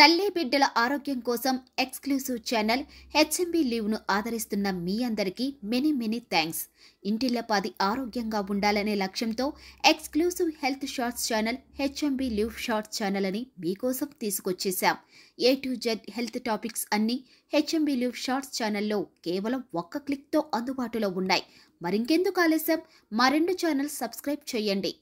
తల్లి బిడ్డల ఆరోగ్యం కోసం ఎక్స్క్లూసివ్ ఛానల్ హెచ్ఎంబి లీవ్ను ఆదరిస్తున్న మీ అందరికీ మెనీ మెనీ థ్యాంక్స్ ఇంటిల్లపాది ఆరోగ్యంగా ఉండాలనే లక్ష్యంతో exclusive health shorts channel HMB live shorts channel అని మీకోసం తీసుకొచ్చేశాం A to Z health topics అన్నీ హెచ్ఎంబి లీవ్ షార్ట్స్ ఛానల్లో కేవలం ఒక్క క్లిక్తో అందుబాటులో ఉన్నాయి మరింకెందుకు ఆలస్యం మా రెండు ఛానల్ సబ్స్క్రైబ్ చేయండి